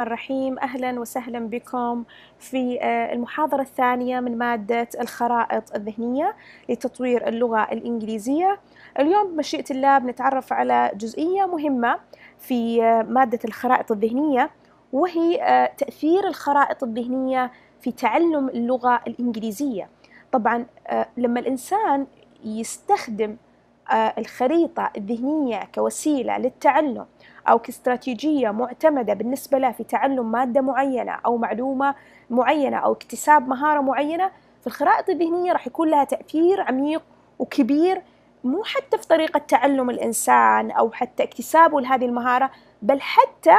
الرحيم اهلا وسهلا بكم في آه، المحاضره الثانيه من ماده الخرائط الذهنيه لتطوير اللغه الانجليزيه اليوم بمشيئه الله بنتعرف على جزئيه مهمه في آه، ماده الخرائط الذهنيه وهي آه، تاثير الخرائط الذهنيه في تعلم اللغه الانجليزيه طبعا لما الانسان يستخدم الخريطه الذهنيه كوسيله للتعلم أو كاستراتيجية معتمدة بالنسبة له في تعلم مادة معينة أو معلومة معينة أو اكتساب مهارة معينة في الخرائط الذهنية راح يكون لها تأثير عميق وكبير مو حتى في طريقة تعلم الإنسان أو حتى اكتسابه لهذه المهارة بل حتى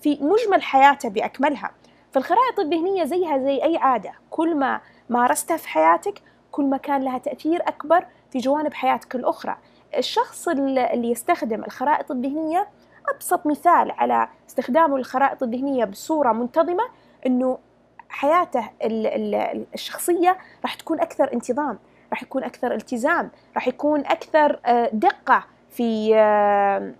في مجمل حياته بأكملها فالخرائط الذهنية زيها زي أي عادة كل ما مارستها في حياتك كل ما كان لها تأثير أكبر في جوانب حياتك الأخرى الشخص اللي يستخدم الخرائط الذهنية أبسط مثال على استخدامه للخرائط الذهنية بصورة منتظمة أنه حياته الشخصية راح تكون أكثر انتظام راح يكون أكثر التزام راح يكون أكثر آه، دقة في آه،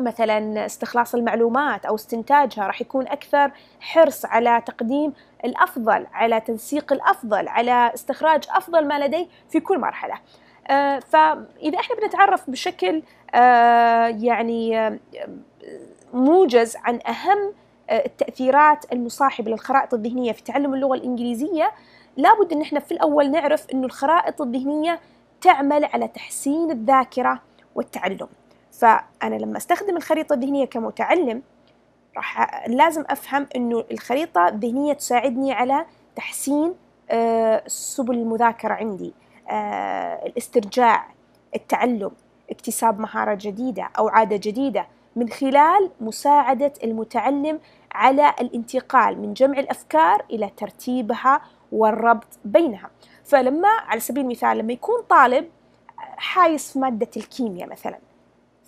مثلا استخلاص المعلومات او استنتاجها راح يكون اكثر حرص على تقديم الافضل على تنسيق الافضل على استخراج افضل ما لديه في كل مرحله آه، فاذا احنا بنتعرف بشكل آه، يعني آه، موجز عن اهم التاثيرات المصاحبه للخرائط الذهنيه في تعلم اللغه الانجليزيه لابد ان احنا في الاول نعرف انه الخرائط الذهنيه تعمل على تحسين الذاكره والتعلم فانا لما استخدم الخريطه الذهنيه كمتعلم راح لازم افهم انه الخريطه الذهنيه تساعدني على تحسين سبل المذاكره عندي آه، الاسترجاع التعلم اكتساب مهارة جديدة أو عادة جديدة من خلال مساعدة المتعلم على الانتقال من جمع الأفكار إلى ترتيبها والربط بينها فلما على سبيل المثال لما يكون طالب حايس في مادة الكيمياء مثلا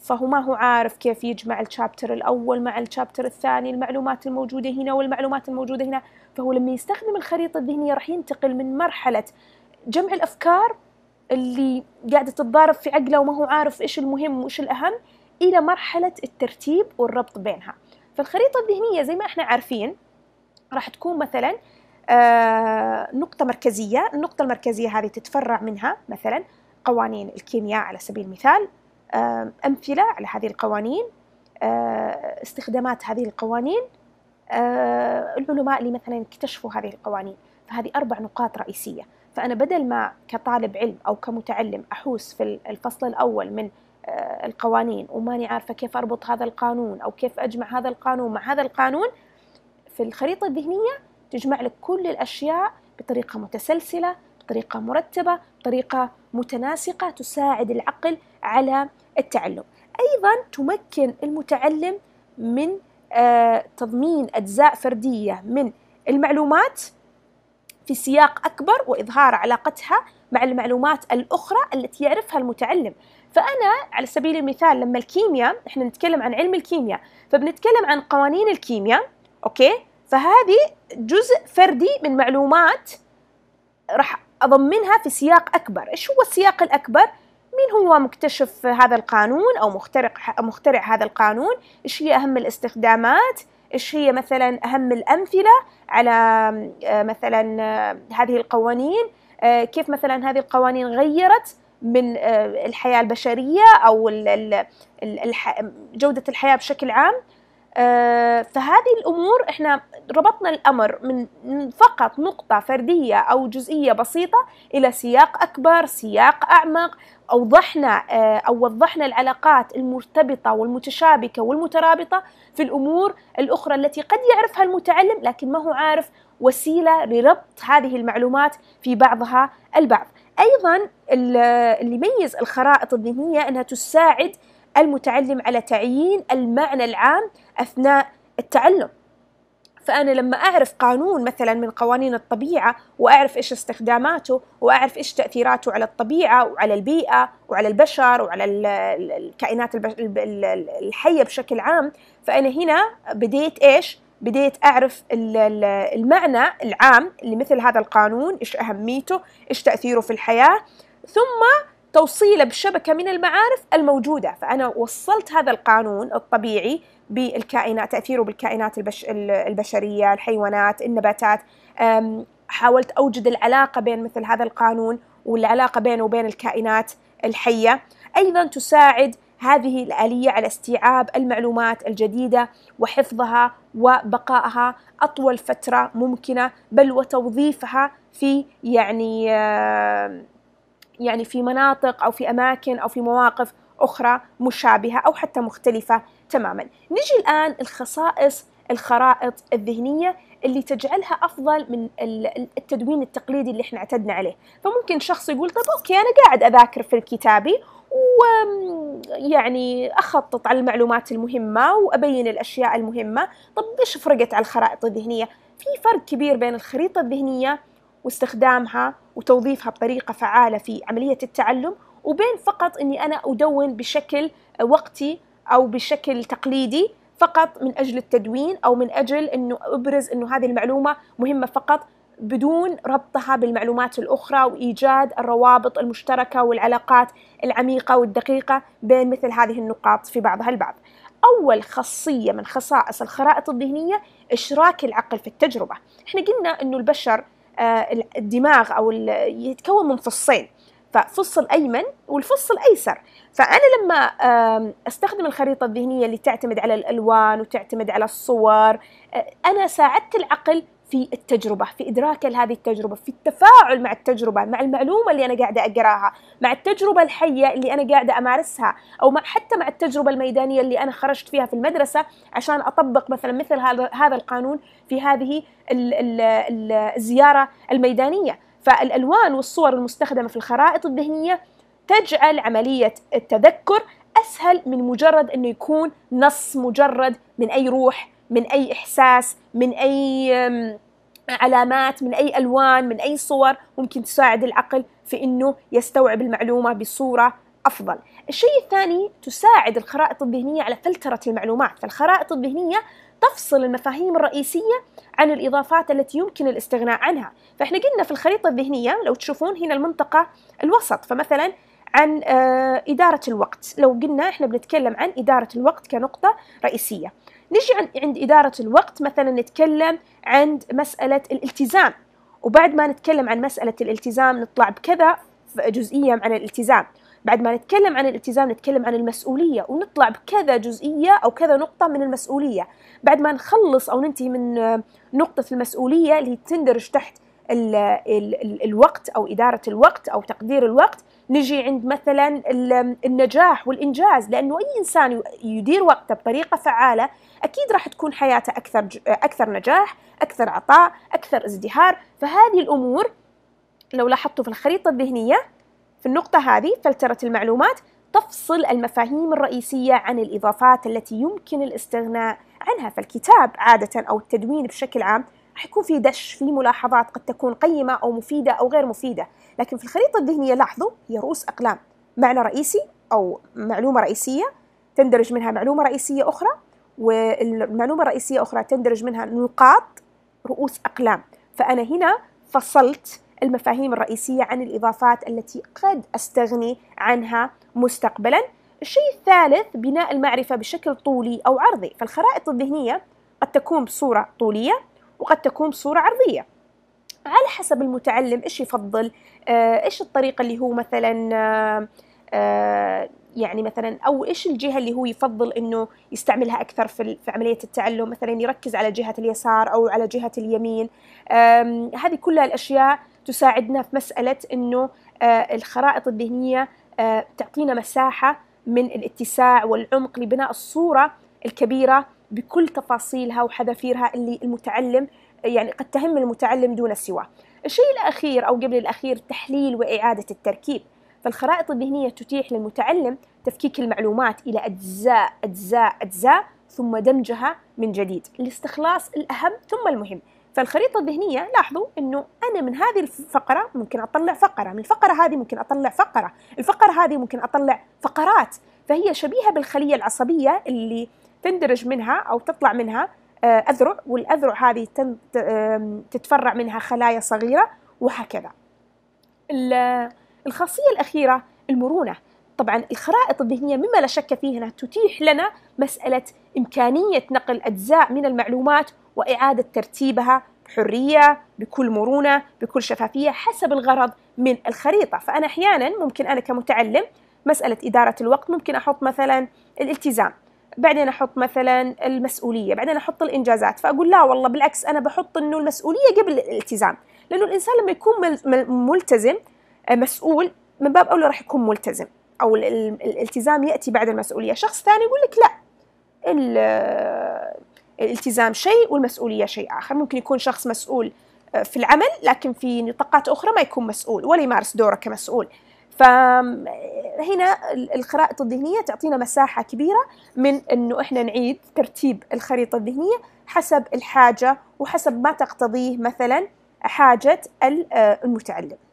فهو ما هو عارف كيف يجمع الشابتر الأول مع الشابتر الثاني المعلومات الموجودة هنا والمعلومات الموجودة هنا فهو لما يستخدم الخريطة الذهنية راح ينتقل من مرحلة جمع الافكار اللي قاعده تتضارب في عقله وما هو عارف ايش المهم وايش الاهم الى مرحله الترتيب والربط بينها فالخريطه الذهنيه زي ما احنا عارفين راح تكون مثلا آه، نقطه مركزيه النقطه المركزيه هذه تتفرع منها مثلا قوانين الكيمياء على سبيل المثال آه، امثله على هذه القوانين آه، استخدامات هذه القوانين العلماء اللي مثلا اكتشفوا هذه القوانين فهذه اربع نقاط رئيسيه فأنا بدل ما كطالب علم أو كمتعلم أحوس في الفصل الأول من آه، القوانين وماني عارفة كيف أربط هذا القانون أو كيف أجمع هذا القانون مع هذا القانون في الخريطة الذهنية تجمع لك كل الأشياء بطريقة متسلسلة بطريقة مرتبة بطريقة متناسقة تساعد العقل على التعلم أيضا تمكن المتعلم من آه، تضمين أجزاء فردية من المعلومات في سياق أكبر وإظهار علاقتها مع المعلومات الأخرى التي يعرفها المتعلم فأنا على سبيل المثال لما الكيمياء إحنا نتكلم عن علم الكيمياء فبنتكلم عن قوانين الكيمياء أوكي فهذه جزء فردي من معلومات راح أضمنها في سياق أكبر إيش هو السياق الأكبر؟ مين هو مكتشف هذا القانون أو مخترع, مخترع هذا القانون؟ إيش هي أهم الاستخدامات؟ ايش هي مثلا اهم الامثله على آه، مثلا آه، هذه القوانين آه، كيف مثلا هذه القوانين غيرت من الحياه البشريه او جوده الحياه بشكل عام آه، فهذه الامور احنا ربطنا الامر من فقط نقطه فرديه او جزئيه بسيطه الى سياق اكبر سياق اعمق اوضحنا آه، او وضحنا العلاقات المرتبطه والمتشابكه والمترابطه في الامور الاخرى التي قد يعرفها المتعلم لكن ما هو عارف وسيله لربط هذه المعلومات في بعضها البعض ايضا اللي يميز الخرائط الذهنيه انها تساعد المتعلم على تعيين المعنى العام أثناء التعلم فأنا لما أعرف قانون مثلا من قوانين الطبيعة وأعرف إيش استخداماته وأعرف إيش تأثيراته على الطبيعة وعلى البيئة وعلى البشر وعلى الكائنات الحية بشكل عام فأنا هنا بديت إيش؟ بديت أعرف المعنى العام لمثل هذا القانون إيش أهميته إيش تأثيره في الحياة ثم توصيله بشبكه من المعارف الموجوده فانا وصلت هذا القانون الطبيعي بالكائنات تاثيره بالكائنات البش البشريه الحيوانات النباتات حاولت اوجد العلاقه بين مثل هذا القانون والعلاقه بينه وبين الكائنات الحيه ايضا تساعد هذه الآلية على استيعاب المعلومات الجديدة وحفظها وبقائها أطول فترة ممكنة بل وتوظيفها في يعني آه، يعني في مناطق أو في أماكن أو في مواقف أخرى مشابهة أو حتى مختلفة تماما نجي الآن الخصائص الخرائط الذهنية اللي تجعلها أفضل من التدوين التقليدي اللي احنا اعتدنا عليه فممكن شخص يقول طب أوكي أنا قاعد أذاكر في الكتابي يعني أخطط على المعلومات المهمة وأبين الأشياء المهمة طب إيش فرقت على الخرائط الذهنية؟ في فرق كبير بين الخريطة الذهنية واستخدامها وتوظيفها بطريقة فعالة في عملية التعلم وبين فقط أني أنا أدون بشكل وقتي أو بشكل تقليدي فقط من أجل التدوين أو من أجل أنه أبرز أنه هذه المعلومة مهمة فقط بدون ربطها بالمعلومات الأخرى وإيجاد الروابط المشتركة والعلاقات العميقة والدقيقة بين مثل هذه النقاط في بعضها البعض أول خاصية من خصائص الخرائط الذهنية إشراك العقل في التجربة إحنا قلنا أنه البشر آه، الدماغ او يتكون من فصين ففص الايمن والفص الايسر فانا لما استخدم الخريطه الذهنيه اللي تعتمد على الالوان وتعتمد على الصور آه، انا ساعدت العقل في التجربة في إدراك لهذه التجربة في التفاعل مع التجربة مع المعلومة اللي أنا قاعدة أقراها مع التجربة الحية اللي أنا قاعدة أمارسها أو مع حتى مع التجربة الميدانية اللي أنا خرجت فيها في المدرسة عشان أطبق مثلا مثل هذا هذا القانون في هذه الزيارة الميدانية فالألوان والصور المستخدمة في الخرائط الذهنية تجعل عملية التذكر أسهل من مجرد أنه يكون نص مجرد من أي روح من اي احساس من اي علامات من اي الوان من اي صور ممكن تساعد العقل في انه يستوعب المعلومه بصوره افضل الشيء الثاني تساعد الخرائط الذهنيه على فلتره المعلومات فالخرائط الذهنيه تفصل المفاهيم الرئيسيه عن الاضافات التي يمكن الاستغناء عنها فاحنا قلنا في الخريطه الذهنيه لو تشوفون هنا المنطقه الوسط فمثلا عن آه، إدارة الوقت لو قلنا إحنا بنتكلم عن إدارة الوقت كنقطة رئيسية نجي عند إدارة الوقت مثلا نتكلم عند مسألة الالتزام وبعد ما نتكلم عن مسألة الالتزام نطلع بكذا جزئية عن الالتزام بعد ما نتكلم عن الالتزام نتكلم عن المسؤولية ونطلع بكذا جزئية أو كذا نقطة من المسؤولية بعد ما نخلص أو ننتهي من نقطة المسؤولية اللي تندرج تحت الـ الـ الـ الوقت أو إدارة الوقت أو تقدير الوقت نجي عند مثلا النجاح والإنجاز لأنه أي إنسان يدير وقته بطريقة فعالة أكيد راح تكون حياته أكثر أكثر نجاح أكثر عطاء أكثر ازدهار فهذه الأمور لو لاحظتوا في الخريطة الذهنية في النقطة هذه فلترة المعلومات تفصل المفاهيم الرئيسية عن الإضافات التي يمكن الاستغناء عنها فالكتاب عادة أو التدوين بشكل عام حيكون في دش في ملاحظات قد تكون قيمة أو مفيدة أو غير مفيدة لكن في الخريطة الذهنية لاحظوا هي رؤوس أقلام معنى رئيسي أو معلومة رئيسية تندرج منها معلومة رئيسية أخرى والمعلومة الرئيسية أخرى تندرج منها نقاط رؤوس أقلام فأنا هنا فصلت المفاهيم الرئيسية عن الإضافات التي قد أستغني عنها مستقبلا الشيء الثالث بناء المعرفة بشكل طولي أو عرضي فالخرائط الذهنية قد تكون بصورة طولية وقد تكون بصورة عرضية على حسب المتعلم إيش يفضل آه، إيش الطريقة اللي هو مثلا آه، آه، يعني مثلا او ايش الجهه اللي هو يفضل انه يستعملها اكثر في في عمليه التعلم مثلا يركز على جهه اليسار او على جهه اليمين هذه كلها الاشياء تساعدنا في مساله انه الخرائط الذهنيه تعطينا مساحه من الاتساع والعمق لبناء الصوره الكبيره بكل تفاصيلها وحذافيرها اللي المتعلم يعني قد تهم المتعلم دون سواه الشيء الأخير أو قبل الأخير تحليل وإعادة التركيب فالخرائط الذهنية تتيح للمتعلم تفكيك المعلومات إلى أجزاء أجزاء أجزاء ثم دمجها من جديد لاستخلاص الأهم ثم المهم فالخريطة الذهنية لاحظوا أنه أنا من هذه الفقرة ممكن أطلع فقرة من الفقرة هذه ممكن أطلع فقرة الفقرة هذه ممكن أطلع فقرات فهي شبيهة بالخلية العصبية اللي تندرج منها أو تطلع منها آه، أذرع والأذرع هذه تتفرع منها خلايا صغيرة وهكذا الخاصية الأخيرة المرونة طبعا الخرائط الذهنية مما لا شك فيه أنها تتيح لنا مسألة إمكانية نقل أجزاء من المعلومات وإعادة ترتيبها بحرية بكل مرونة بكل شفافية حسب الغرض من الخريطة فأنا أحيانا ممكن أنا كمتعلم مسألة إدارة الوقت ممكن أحط مثلا الالتزام بعدين احط مثلا المسؤوليه بعدين احط الانجازات فاقول لا والله بالعكس انا بحط انه المسؤوليه قبل الالتزام لانه الانسان لما يكون ملتزم آه، مسؤول من باب اولى راح يكون ملتزم او الالتزام ياتي بعد المسؤوليه شخص ثاني يقول لك لا الالتزام شيء والمسؤوليه شيء اخر ممكن يكون شخص مسؤول آه، في العمل لكن في نطاقات اخرى ما يكون مسؤول ولا يمارس دوره كمسؤول فهنا الخرائط الذهنية تعطينا مساحة كبيرة من أنه إحنا نعيد ترتيب الخريطة الذهنية حسب الحاجة وحسب ما تقتضيه مثلا حاجة المتعلم